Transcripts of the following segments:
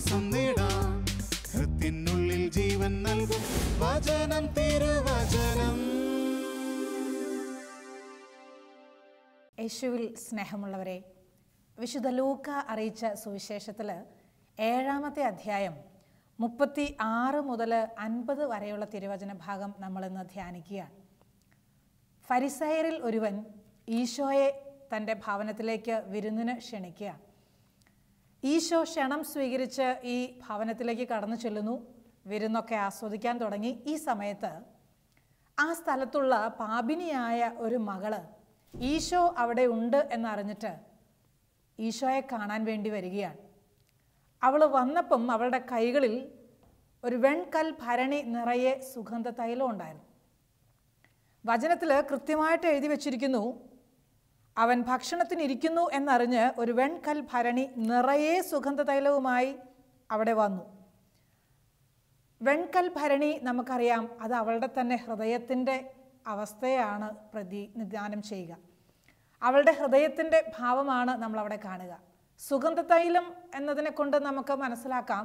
വിശ്വാസം നേടാം ഹൃത്തിനുള്ളിൽ ജീവൻ നൽകും വചനം തിരുവചനം യേശുവിൽ സ്നേഹമുള്ളവരെ വിശുദ്ധ ലൂക്ക അറിയിച്ച സുവിശേഷത്തിൽ ഏഴാമത്തെ അധ്യായം മുപ്പത്തി ആറ് മുതൽ അൻപത് വരെയുള്ള തിരുവചന ഭാഗം നമ്മളിന്ന് ധ്യാനിക്കുകയാണ് ഫരിസയറിൽ ഒരുവൻ ഈശോയെ തൻ്റെ ഭവനത്തിലേക്ക് വിരുന്നിന് ക്ഷണിക്കുകയാണ് ഈശോ ക്ഷണം സ്വീകരിച്ച് ഈ ഭവനത്തിലേക്ക് കടന്നു ചെല്ലുന്നു വിരുന്നൊക്കെ ആസ്വദിക്കാൻ തുടങ്ങി ഈ സമയത്ത് ആ സ്ഥലത്തുള്ള പാപിനിയായ ഒരു മകള് ഈശോ അവിടെ ഉണ്ട് എന്നറിഞ്ഞിട്ട് ഈശോയെ കാണാൻ വേണ്ടി വരികയാണ് അവൾ വന്നപ്പം അവളുടെ കൈകളിൽ ഒരു വെൺകൽ ഭരണി നിറയെ സുഗന്ധ തൈലം ഉണ്ടായിരുന്നു വചനത്തിൽ കൃത്യമായിട്ട് എഴുതി വച്ചിരിക്കുന്നു അവൻ ഭക്ഷണത്തിനിരിക്കുന്നു എന്നറിഞ്ഞ് ഒരു വെൺകൽ ഭരണി നിറയെ സുഗന്ധതൈലവുമായി അവിടെ വന്നു വെൺകൽ ഭരണി നമുക്കറിയാം അത് അവളുടെ തന്നെ ഹൃദയത്തിൻ്റെ അവസ്ഥയാണ് പ്രതിനിധാനം ചെയ്യുക അവളുടെ ഹൃദയത്തിൻ്റെ ഭാവമാണ് നമ്മൾ അവിടെ കാണുക സുഗന്ധതൈലം എന്നതിനെ കൊണ്ട് നമുക്ക് മനസ്സിലാക്കാം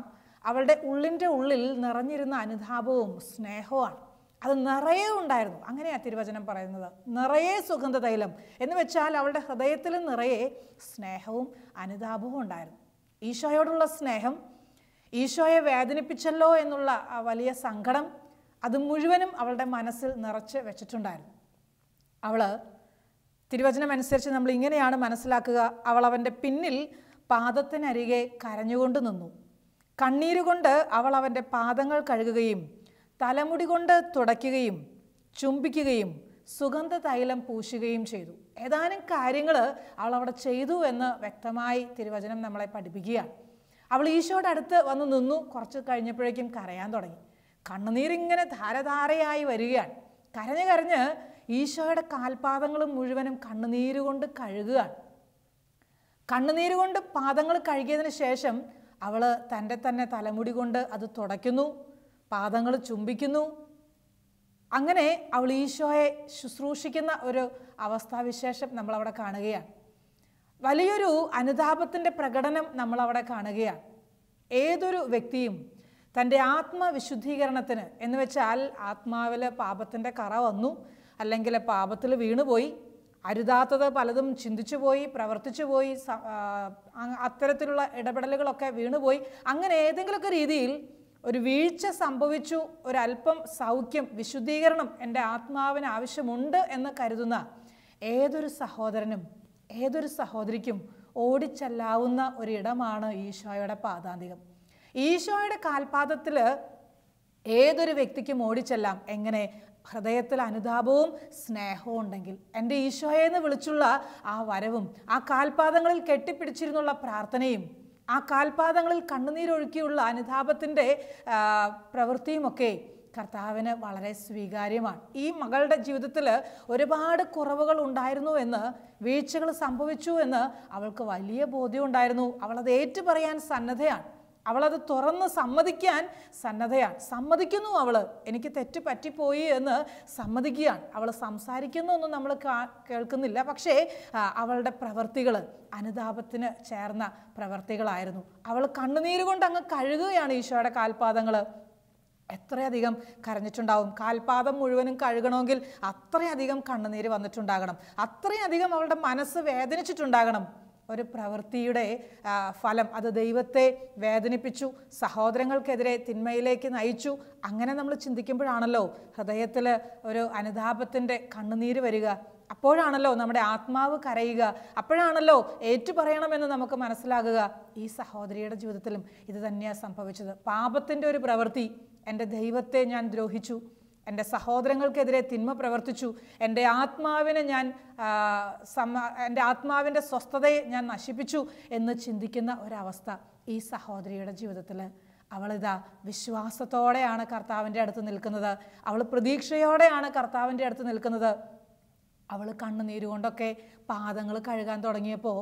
അവളുടെ ഉള്ളിൻ്റെ ഉള്ളിൽ നിറഞ്ഞിരുന്ന അനുതാപവും സ്നേഹവുമാണ് അത് നിറയെ ഉണ്ടായിരുന്നു അങ്ങനെയാണ് തിരുവചനം പറയുന്നത് നിറയെ സുഗന്ധ തൈലം എന്ന് വെച്ചാൽ അവളുടെ ഹൃദയത്തിൽ നിറയെ സ്നേഹവും അനുതാപവും ഉണ്ടായിരുന്നു ഈശോയോടുള്ള സ്നേഹം ഈശോയെ വേദനിപ്പിച്ചല്ലോ എന്നുള്ള ആ വലിയ സങ്കടം അത് മുഴുവനും അവളുടെ മനസ്സിൽ നിറച്ച് വെച്ചിട്ടുണ്ടായിരുന്നു അവൾ തിരുവചനം അനുസരിച്ച് നമ്മൾ ഇങ്ങനെയാണ് മനസ്സിലാക്കുക അവൾ അവൻ്റെ പിന്നിൽ പാദത്തിനരികെ കരഞ്ഞുകൊണ്ട് നിന്നു കണ്ണീരുകൊണ്ട് അവൾ അവൻ്റെ പാദങ്ങൾ കഴുകുകയും തലമുടി കൊണ്ട് തുടയ്ക്കുകയും ചുംബിക്കുകയും സുഗന്ധ തൈലം പൂശുകയും ചെയ്തു ഏതാനും കാര്യങ്ങൾ അവൾ അവിടെ ചെയ്തു എന്ന് വ്യക്തമായി തിരുവചനം നമ്മളെ പഠിപ്പിക്കുകയാണ് അവൾ ഈശോയുടെ അടുത്ത് വന്ന് നിന്നു കുറച്ച് കഴിഞ്ഞപ്പോഴേക്കും കരയാൻ തുടങ്ങി കണ്ണുനീരിങ്ങനെ ധാരധാരയായി വരികയാണ് കരഞ്ഞ് കരഞ്ഞ് ഈശോയുടെ കാൽപാദങ്ങൾ മുഴുവനും കണ്ണുനീര് കൊണ്ട് കഴുകുകയാണ് കണ്ണുനീര് കൊണ്ട് പാദങ്ങൾ കഴുകിയതിന് ശേഷം അവൾ തൻ്റെ തന്നെ തലമുടി കൊണ്ട് അത് തുടയ്ക്കുന്നു പാദങ്ങൾ ചുംബിക്കുന്നു അങ്ങനെ അവൾ ഈശോയെ ശുശ്രൂഷിക്കുന്ന ഒരു അവസ്ഥാവിശേഷം നമ്മളവിടെ കാണുകയാണ് വലിയൊരു അനുതാപത്തിൻ്റെ പ്രകടനം നമ്മളവിടെ കാണുകയാണ് ഏതൊരു വ്യക്തിയും തൻ്റെ ആത്മവിശുദ്ധീകരണത്തിന് എന്ന് വെച്ചാൽ ആത്മാവിൽ പാപത്തിൻ്റെ കറ വന്നു അല്ലെങ്കിൽ പാപത്തിൽ വീണുപോയി അരുതാത്തത് പലതും ചിന്തിച്ചു പോയി പ്രവർത്തിച്ചു പോയി അത്തരത്തിലുള്ള ഇടപെടലുകളൊക്കെ വീണുപോയി അങ്ങനെ ഏതെങ്കിലുമൊക്കെ രീതിയിൽ ഒരു വീഴ്ച സംഭവിച്ചു ഒരല്പം സൗഖ്യം വിശുദ്ധീകരണം എൻ്റെ ആത്മാവിന് ആവശ്യമുണ്ട് എന്ന് കരുതുന്ന ഏതൊരു സഹോദരനും ഏതൊരു സഹോദരിക്കും ഓടിച്ചെല്ലാവുന്ന ഒരിടമാണ് ഈശോയുടെ പാതാന്തികം ഈശോയുടെ കാൽപാദത്തിൽ ഏതൊരു വ്യക്തിക്കും ഓടിച്ചെല്ലാം എങ്ങനെ ഹൃദയത്തിൽ അനുതാപവും സ്നേഹവും ഉണ്ടെങ്കിൽ എൻ്റെ ഈശോയെന്ന് വിളിച്ചുള്ള ആ വരവും ആ കാൽപാദങ്ങളിൽ കെട്ടിപ്പിടിച്ചിരുന്നുള്ള പ്രാർത്ഥനയും ആ കാൽപാദങ്ങളിൽ കണ്ണുനീരൊഴുക്കിയുള്ള അനുതാപത്തിൻ്റെ പ്രവൃത്തിയുമൊക്കെ കർത്താവിന് വളരെ സ്വീകാര്യമാണ് ഈ മകളുടെ ജീവിതത്തിൽ ഒരുപാട് കുറവുകൾ ഉണ്ടായിരുന്നു എന്ന് വീഴ്ചകൾ സംഭവിച്ചു എന്ന് അവൾക്ക് വലിയ ബോധ്യം ഉണ്ടായിരുന്നു അവളത് ഏറ്റു പറയാൻ സന്നദ്ധയാണ് അവളത് തുറന്ന് സമ്മതിക്കാൻ സന്നദ്ധയാണ് സമ്മതിക്കുന്നു അവൾ എനിക്ക് തെറ്റ് പറ്റിപ്പോയി എന്ന് സമ്മതിക്കുകയാണ് അവൾ സംസാരിക്കുന്നൊന്നും നമ്മൾ കേൾക്കുന്നില്ല പക്ഷേ അവളുടെ പ്രവർത്തികൾ അനുതാപത്തിന് ചേർന്ന പ്രവർത്തികളായിരുന്നു അവൾ കണ്ണുനീര് കൊണ്ട് അങ്ങ് കഴുകുകയാണ് ഈശോയുടെ കാൽപാദങ്ങൾ എത്രയധികം കരഞ്ഞിട്ടുണ്ടാവും കാൽപാദം മുഴുവനും കഴുകണമെങ്കിൽ അത്രയധികം കണ്ണുനീര് വന്നിട്ടുണ്ടാകണം അത്രയധികം അവളുടെ മനസ്സ് വേദനിച്ചിട്ടുണ്ടാകണം ഒരു പ്രവൃത്തിയുടെ ഫലം അത് ദൈവത്തെ വേദനിപ്പിച്ചു സഹോദരങ്ങൾക്കെതിരെ തിന്മയിലേക്ക് നയിച്ചു അങ്ങനെ നമ്മൾ ചിന്തിക്കുമ്പോഴാണല്ലോ ഹൃദയത്തിൽ ഒരു അനുതാപത്തിൻ്റെ കണ്ണുനീര് വരിക അപ്പോഴാണല്ലോ നമ്മുടെ ആത്മാവ് കരയുക അപ്പോഴാണല്ലോ ഏറ്റുപറയണമെന്ന് നമുക്ക് മനസ്സിലാകുക ഈ സഹോദരിയുടെ ജീവിതത്തിലും ഇത് തന്നെയാണ് സംഭവിച്ചത് പാപത്തിൻ്റെ ഒരു പ്രവൃത്തി എൻ്റെ ദൈവത്തെ ഞാൻ ദ്രോഹിച്ചു എൻ്റെ സഹോദരങ്ങൾക്കെതിരെ തിന്മ പ്രവർത്തിച്ചു എൻ്റെ ആത്മാവിനെ ഞാൻ സമ എൻ്റെ ആത്മാവിൻ്റെ സ്വസ്ഥതയെ ഞാൻ നശിപ്പിച്ചു എന്ന് ചിന്തിക്കുന്ന ഒരവസ്ഥ ഈ സഹോദരിയുടെ ജീവിതത്തിൽ അവളിതാ വിശ്വാസത്തോടെയാണ് കർത്താവിൻ്റെ അടുത്ത് നിൽക്കുന്നത് അവൾ പ്രതീക്ഷയോടെയാണ് കർത്താവിൻ്റെ അടുത്ത് നിൽക്കുന്നത് അവൾ കണ്ണുനീരുകൊണ്ടൊക്കെ പാദങ്ങൾ കഴുകാൻ തുടങ്ങിയപ്പോൾ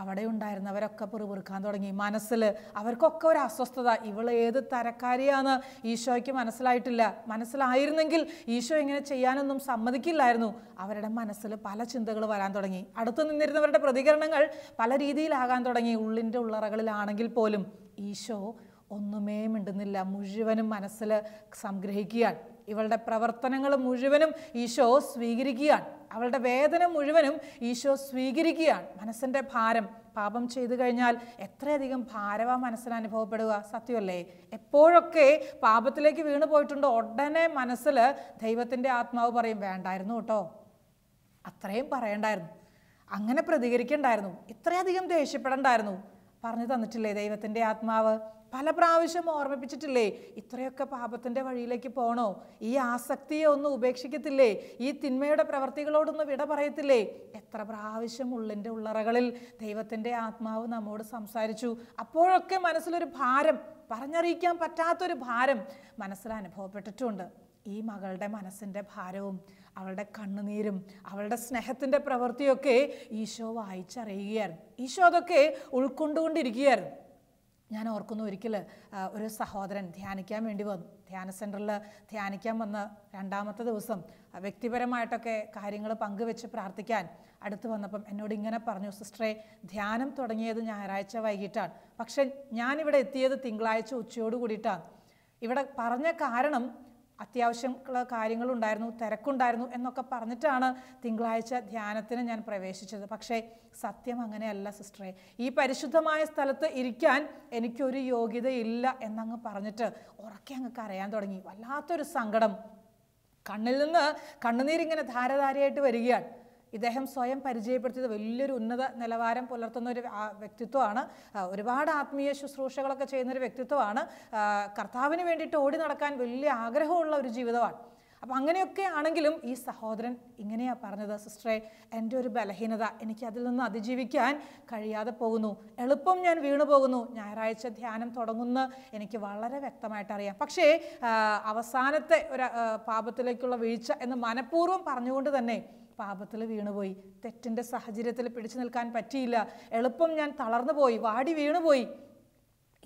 അവിടെ ഉണ്ടായിരുന്നവരൊക്കെ പിറുപിറുക്കാൻ തുടങ്ങി മനസ്സിൽ അവർക്കൊക്കെ ഒരു അസ്വസ്ഥത ഇവൾ ഏത് തരക്കാരിയാണ് ഈശോയ്ക്ക് മനസ്സിലായിട്ടില്ല മനസ്സിലായിരുന്നെങ്കിൽ ഈശോ ഇങ്ങനെ ചെയ്യാനൊന്നും സമ്മതിക്കില്ലായിരുന്നു അവരുടെ മനസ്സിൽ പല ചിന്തകൾ വരാൻ തുടങ്ങി അടുത്തു നിന്നിരുന്നവരുടെ പ്രതികരണങ്ങൾ പല രീതിയിലാകാൻ തുടങ്ങി ഉള്ളിൻ്റെ ഉള്ളറകളിലാണെങ്കിൽ പോലും ഈശോ ഒന്നുമേ മിണ്ടുന്നില്ല മുഴുവനും മനസ്സിൽ സംഗ്രഹിക്കുകയാണ് ഇവളുടെ പ്രവർത്തനങ്ങൾ മുഴുവനും ഈശോ സ്വീകരിക്കുകയാണ് അവളുടെ വേദന മുഴുവനും ഈശോ സ്വീകരിക്കുകയാണ് മനസ്സിൻ്റെ ഭാരം പാപം ചെയ്തു കഴിഞ്ഞാൽ എത്രയധികം ഭാരവാ മനസ്സിൽ അനുഭവപ്പെടുക സത്യമല്ലേ എപ്പോഴൊക്കെ പാപത്തിലേക്ക് വീണു പോയിട്ടുണ്ടോ ഉടനെ മനസ്സിൽ ദൈവത്തിൻ്റെ ആത്മാവ് പറയും വേണ്ടായിരുന്നു കേട്ടോ അത്രയും പറയണ്ടായിരുന്നു അങ്ങനെ പ്രതികരിക്കണ്ടായിരുന്നു ഇത്രയധികം ദേഷ്യപ്പെടണ്ടായിരുന്നു പറഞ്ഞു തന്നിട്ടില്ലേ ദൈവത്തിൻ്റെ ആത്മാവ് പല പ്രാവശ്യം ഓർമ്മിപ്പിച്ചിട്ടില്ലേ ഇത്രയൊക്കെ പാപത്തിൻ്റെ വഴിയിലേക്ക് പോണോ ഈ ആസക്തിയെ ഒന്നും ഉപേക്ഷിക്കത്തില്ലേ ഈ തിന്മയുടെ പ്രവർത്തികളോടൊന്നും വിട പറയത്തില്ലേ എത്ര പ്രാവശ്യം ഉള്ളിൻ്റെ ഉള്ളറകളിൽ ദൈവത്തിൻ്റെ ആത്മാവ് നമ്മോട് സംസാരിച്ചു അപ്പോഴൊക്കെ മനസ്സിലൊരു ഭാരം പറഞ്ഞറിയിക്കാൻ പറ്റാത്തൊരു ഭാരം മനസ്സിൽ അനുഭവപ്പെട്ടിട്ടുണ്ട് ഈ മകളുടെ മനസ്സിൻ്റെ ഭാരവും അവളുടെ കണ്ണുനീരും അവളുടെ സ്നേഹത്തിൻ്റെ പ്രവൃത്തിയൊക്കെ ഈശോ വായിച്ചറിയുകയായിരുന്നു ഈശോ അതൊക്കെ ഉൾക്കൊണ്ടുകൊണ്ടിരിക്കുകയായിരുന്നു ഞാൻ ഓർക്കുന്നു ഒരിക്കൽ ഒരു സഹോദരൻ ധ്യാനിക്കാൻ വേണ്ടി വന്നു ധ്യാന സെൻറ്ററിൽ ധ്യാനിക്കാൻ വന്ന രണ്ടാമത്തെ ദിവസം വ്യക്തിപരമായിട്ടൊക്കെ കാര്യങ്ങൾ പങ്കുവെച്ച് പ്രാർത്ഥിക്കാൻ അടുത്ത് വന്നപ്പം എന്നോട് ഇങ്ങനെ പറഞ്ഞു സിസ്റ്ററെ ധ്യാനം തുടങ്ങിയത് ഞായറാഴ്ച വൈകിട്ടാണ് പക്ഷേ ഞാനിവിടെ എത്തിയത് തിങ്കളാഴ്ച ഉച്ചയോട് കൂടിയിട്ടാണ് ഇവിടെ പറഞ്ഞ കാരണം അത്യാവശ്യം ഉള്ള കാര്യങ്ങളുണ്ടായിരുന്നു തിരക്കുണ്ടായിരുന്നു എന്നൊക്കെ പറഞ്ഞിട്ടാണ് തിങ്കളാഴ്ച ധ്യാനത്തിന് ഞാൻ പ്രവേശിച്ചത് പക്ഷേ സത്യം അങ്ങനെയല്ല സിസ്റ്ററെ ഈ പരിശുദ്ധമായ സ്ഥലത്ത് ഇരിക്കാൻ എനിക്കൊരു യോഗ്യതയില്ല എന്നങ്ങ് പറഞ്ഞിട്ട് ഉറക്കെ അങ്ങ് കരയാൻ തുടങ്ങി വല്ലാത്തൊരു സങ്കടം കണ്ണിൽ നിന്ന് കണ്ണുനീരിങ്ങനെ ധാരധാരയായിട്ട് വരികയാണ് ഇദ്ദേഹം സ്വയം പരിചയപ്പെടുത്തിയത് വലിയൊരു ഉന്നത നിലവാരം പുലർത്തുന്ന ഒരു വ്യക്തിത്വമാണ് ഒരുപാട് ആത്മീയ ശുശ്രൂഷകളൊക്കെ ചെയ്യുന്നൊരു വ്യക്തിത്വമാണ് കർത്താവിന് വേണ്ടിയിട്ട് ഓടി നടക്കാൻ വലിയ ആഗ്രഹമുള്ള ഒരു ജീവിതമാണ് അപ്പം അങ്ങനെയൊക്കെ ആണെങ്കിലും ഈ സഹോദരൻ ഇങ്ങനെയാണ് പറഞ്ഞത് സിസ്റ്ററെ എൻ്റെ ഒരു ബലഹീനത എനിക്ക് അതിൽ നിന്ന് അതിജീവിക്കാൻ കഴിയാതെ പോകുന്നു എളുപ്പം ഞാൻ വീണു പോകുന്നു ഞായറാഴ്ച ധ്യാനം തുടങ്ങുന്ന എനിക്ക് വളരെ വ്യക്തമായിട്ട് അറിയാം പക്ഷേ അവസാനത്തെ ഒരു പാപത്തിലേക്കുള്ള വീഴ്ച എന്ന് മനഃപൂർവ്വം പറഞ്ഞുകൊണ്ട് തന്നെ പാപത്തിൽ വീണുപോയി തെറ്റിൻ്റെ സാഹചര്യത്തിൽ പിടിച്ചു നിൽക്കാൻ പറ്റിയില്ല എളുപ്പം ഞാൻ തളർന്നു പോയി വാടി വീണുപോയി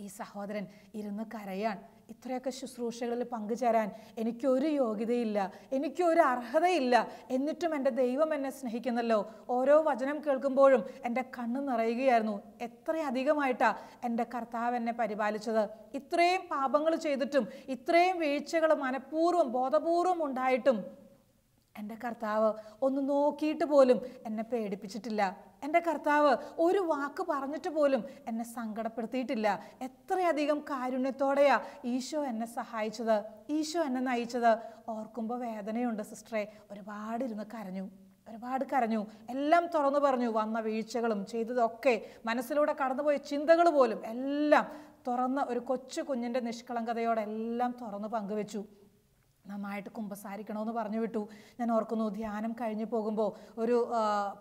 ഈ സഹോദരൻ ഇരുന്ന് കരയാൻ ഇത്രയൊക്കെ ശുശ്രൂഷകളിൽ പങ്കുചേരാൻ എനിക്കൊരു യോഗ്യതയില്ല എനിക്കൊരു അർഹതയില്ല എന്നിട്ടും എൻ്റെ ദൈവം എന്നെ സ്നേഹിക്കുന്നല്ലോ ഓരോ വചനം കേൾക്കുമ്പോഴും എൻ്റെ കണ്ണ് നിറയുകയായിരുന്നു എത്രയധികമായിട്ടാണ് എൻ്റെ കർത്താവ് എന്നെ പരിപാലിച്ചത് ഇത്രയും പാപങ്ങൾ ചെയ്തിട്ടും ഇത്രയും വീഴ്ചകൾ മനഃപൂർവ്വം ബോധപൂർവം ഉണ്ടായിട്ടും എൻ്റെ കർത്താവ് ഒന്ന് നോക്കിയിട്ട് പോലും എന്നെ പേടിപ്പിച്ചിട്ടില്ല എൻ്റെ കർത്താവ് ഒരു വാക്ക് പറഞ്ഞിട്ട് പോലും എന്നെ സങ്കടപ്പെടുത്തിയിട്ടില്ല എത്രയധികം കാരുണ്യത്തോടെയാ ഈശോ എന്നെ സഹായിച്ചത് ഈശോ എന്നെ നയിച്ചത് ഓർക്കുമ്പോൾ വേദനയുണ്ട് സിസ്റ്ററെ ഒരുപാട് ഇരുന്ന് കരഞ്ഞു ഒരുപാട് കരഞ്ഞു എല്ലാം തുറന്നു പറഞ്ഞു വന്ന വീഴ്ചകളും ചെയ്തതൊക്കെ മനസ്സിലൂടെ കടന്നുപോയ ചിന്തകൾ പോലും എല്ലാം തുറന്ന ഒരു കൊച്ചു കുഞ്ഞിൻ്റെ നിഷ്കളങ്കതയോടെ എല്ലാം തുറന്ന് പങ്കുവെച്ചു നന്നായിട്ട് കുമ്പസാരിക്കണമെന്ന് പറഞ്ഞു വിട്ടു ഞാൻ ഓർക്കുന്നു ധ്യാനം കഴിഞ്ഞു പോകുമ്പോൾ ഒരു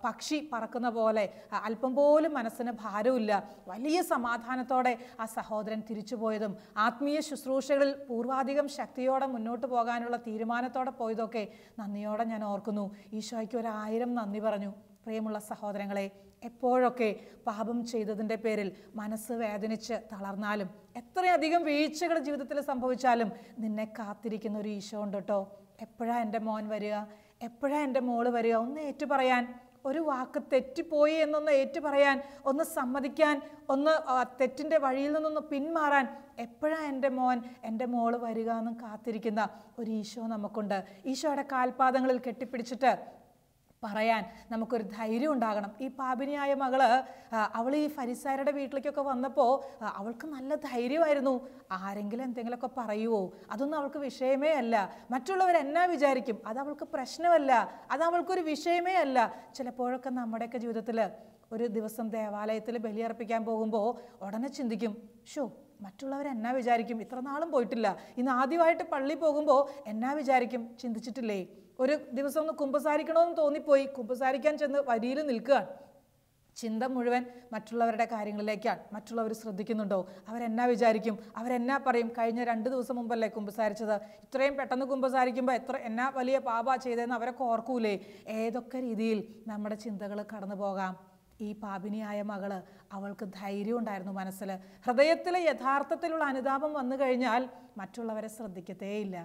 പക്ഷി പറക്കുന്ന പോലെ അല്പം പോലും മനസ്സിന് ഭാരമില്ല വലിയ സമാധാനത്തോടെ ആ സഹോദരൻ തിരിച്ചു പോയതും ആത്മീയ ശുശ്രൂഷകളിൽ പൂർവാധികം ശക്തിയോടെ മുന്നോട്ട് പോകാനുള്ള തീരുമാനത്തോടെ പോയതൊക്കെ നന്ദിയോടെ ഞാൻ ഓർക്കുന്നു ഈശോയ്ക്ക് ഒരായിരം നന്ദി പറഞ്ഞു പ്രിയമുള്ള സഹോദരങ്ങളെ എപ്പോഴൊക്കെ പാപം ചെയ്തതിൻ്റെ പേരിൽ മനസ്സ് വേദനിച്ച് തളർന്നാലും എത്രയധികം വീഴ്ചകൾ ജീവിതത്തിൽ സംഭവിച്ചാലും നിന്നെ കാത്തിരിക്കുന്ന ഒരു ഈശോ ഉണ്ട് കേട്ടോ എപ്പോഴാ എൻ്റെ മോൻ വരിക എപ്പോഴാ എൻ്റെ മോള് വരിക ഒന്ന് ഏറ്റു പറയാൻ ഒരു വാക്ക് തെറ്റിപ്പോയി എന്നൊന്ന് ഏറ്റു പറയാൻ ഒന്ന് സമ്മതിക്കാൻ ഒന്ന് തെറ്റിൻ്റെ വഴിയിൽ നിന്നൊന്ന് പിന്മാറാൻ എപ്പോഴാണ് എൻ്റെ മോൻ എൻ്റെ മോള് വരിക എന്ന് കാത്തിരിക്കുന്ന ഒരു ഈശോ നമുക്കുണ്ട് ഈശോയുടെ കാൽപാദങ്ങളിൽ കെട്ടിപ്പിടിച്ചിട്ട് പറയാൻ നമുക്കൊരു ധൈര്യം ഉണ്ടാകണം ഈ പാപിനിയായ മകള് അവൾ ഈ ഫരിസാരുടെ വീട്ടിലേക്കൊക്കെ വന്നപ്പോൾ അവൾക്ക് നല്ല ധൈര്യമായിരുന്നു ആരെങ്കിലും എന്തെങ്കിലുമൊക്കെ പറയുമോ അതൊന്നും അവൾക്ക് വിഷയമേ അല്ല മറ്റുള്ളവർ എന്നാ വിചാരിക്കും അത് അവൾക്ക് പ്രശ്നമല്ല അത് അവൾക്കൊരു വിഷയമേ അല്ല ചിലപ്പോഴൊക്കെ നമ്മുടെയൊക്കെ ജീവിതത്തിൽ ഒരു ദിവസം ദേവാലയത്തിൽ ബലിയർപ്പിക്കാൻ പോകുമ്പോൾ ഉടനെ ചിന്തിക്കും ഷോ മറ്റുള്ളവർ എന്നാ വിചാരിക്കും ഇത്ര നാളും പോയിട്ടില്ല ഇന്ന് ആദ്യമായിട്ട് പള്ളി പോകുമ്പോൾ എന്നാ വിചാരിക്കും ചിന്തിച്ചിട്ടില്ലേ ഒരു ദിവസം ഒന്ന് കുമ്പസാരിക്കണമെന്ന് തോന്നിപ്പോയി കുമ്പസാരിക്കാൻ ചെന്ന് വരിയിൽ നിൽക്കുകയാണ് ചിന്ത മുഴുവൻ മറ്റുള്ളവരുടെ കാര്യങ്ങളിലേക്കാണ് മറ്റുള്ളവർ ശ്രദ്ധിക്കുന്നുണ്ടോ അവരെന്നാ വിചാരിക്കും അവരെന്നാ പറയും കഴിഞ്ഞ രണ്ട് ദിവസം മുമ്പല്ലേ കുമ്പസാരിച്ചത് ഇത്രയും പെട്ടെന്ന് കുമ്പസാരിക്കുമ്പോൾ എത്ര എന്നാ വലിയ പാപ ചെയ്തതെന്ന് അവരൊക്കെ ഓർക്കൂലേ ഏതൊക്കെ രീതിയിൽ നമ്മുടെ ചിന്തകൾ കടന്നു പോകാം ഈ പാപിനിയായ മകള് അവൾക്ക് ധൈര്യം ഉണ്ടായിരുന്നു മനസ്സിൽ ഹൃദയത്തിലെ യഥാർത്ഥത്തിലുള്ള അനുതാപം വന്നു കഴിഞ്ഞാൽ മറ്റുള്ളവരെ ശ്രദ്ധിക്കത്തേയില്ല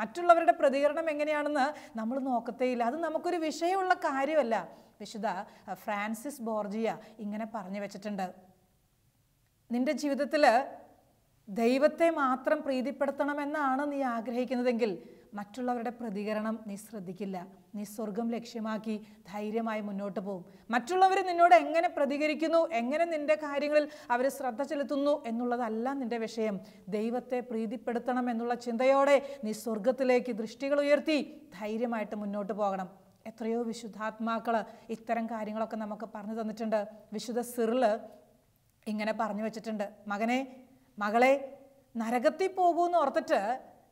മറ്റുള്ളവരുടെ പ്രതികരണം എങ്ങനെയാണെന്ന് നമ്മൾ നോക്കത്തേയില്ല അത് നമുക്കൊരു വിഷയമുള്ള കാര്യമല്ല വിശുദ്ധ ഫ്രാൻസിസ് ബോർജിയ ഇങ്ങനെ പറഞ്ഞു വെച്ചിട്ടുണ്ട് നിന്റെ ജീവിതത്തിൽ ദൈവത്തെ മാത്രം പ്രീതിപ്പെടുത്തണമെന്നാണ് നീ ആഗ്രഹിക്കുന്നതെങ്കിൽ മറ്റുള്ളവരുടെ പ്രതികരണം നീ ശ്രദ്ധിക്കില്ല നീ സ്വർഗം ലക്ഷ്യമാക്കി ധൈര്യമായി മുന്നോട്ട് പോകും മറ്റുള്ളവർ നിന്നോട് എങ്ങനെ പ്രതികരിക്കുന്നു എങ്ങനെ നിൻ്റെ കാര്യങ്ങളിൽ അവർ ശ്രദ്ധ ചെലുത്തുന്നു എന്നുള്ളതല്ല നിൻ്റെ വിഷയം ദൈവത്തെ പ്രീതിപ്പെടുത്തണം എന്നുള്ള ചിന്തയോടെ നീ സ്വർഗത്തിലേക്ക് ദൃഷ്ടികൾ ഉയർത്തി ധൈര്യമായിട്ട് മുന്നോട്ട് പോകണം എത്രയോ വിശുദ്ധാത്മാക്കൾ ഇത്തരം കാര്യങ്ങളൊക്കെ നമുക്ക് പറഞ്ഞു തന്നിട്ടുണ്ട് വിശുദ്ധ സിറിൽ ഇങ്ങനെ പറഞ്ഞു വെച്ചിട്ടുണ്ട് മകനെ മകളെ നരകത്തിൽ പോകുമെന്ന് ഓർത്തിട്ട്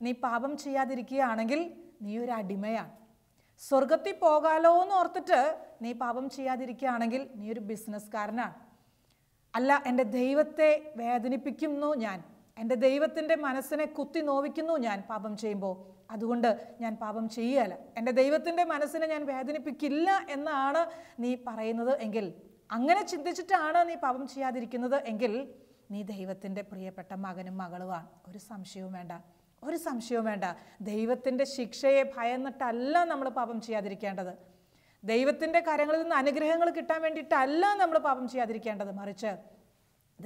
നീ പാപം ചെയ്യാതിരിക്കുകയാണെങ്കിൽ നീ ഒരു അടിമയാണ് സ്വർഗത്തിൽ പോകാലോ എന്ന് ഓർത്തിട്ട് നീ പാപം ചെയ്യാതിരിക്കുകയാണെങ്കിൽ നീ ഒരു ബിസിനസ്സുകാരനാണ് അല്ല എൻ്റെ ദൈവത്തെ വേദനിപ്പിക്കുന്നു ഞാൻ എൻ്റെ ദൈവത്തിൻ്റെ മനസ്സിനെ കുത്തി നോവിക്കുന്നു ഞാൻ പാപം ചെയ്യുമ്പോൾ അതുകൊണ്ട് ഞാൻ പാപം ചെയ്യുകയല്ല എൻ്റെ ദൈവത്തിൻ്റെ മനസ്സിനെ ഞാൻ വേദനിപ്പിക്കില്ല എന്നാണ് നീ പറയുന്നത് എങ്കിൽ അങ്ങനെ ചിന്തിച്ചിട്ടാണ് നീ പാപം ചെയ്യാതിരിക്കുന്നത് എങ്കിൽ നീ ദൈവത്തിൻ്റെ പ്രിയപ്പെട്ട മകനും മകളുമാണ് ഒരു സംശയവും വേണ്ട ഒരു സംശയവും വേണ്ട ദൈവത്തിൻ്റെ ശിക്ഷയെ ഭയന്നിട്ടല്ല നമ്മൾ പാപം ചെയ്യാതിരിക്കേണ്ടത് ദൈവത്തിൻ്റെ കരങ്ങളിൽ നിന്ന് അനുഗ്രഹങ്ങൾ കിട്ടാൻ വേണ്ടിയിട്ടല്ല നമ്മൾ പാപം ചെയ്യാതിരിക്കേണ്ടത് മറിച്ച്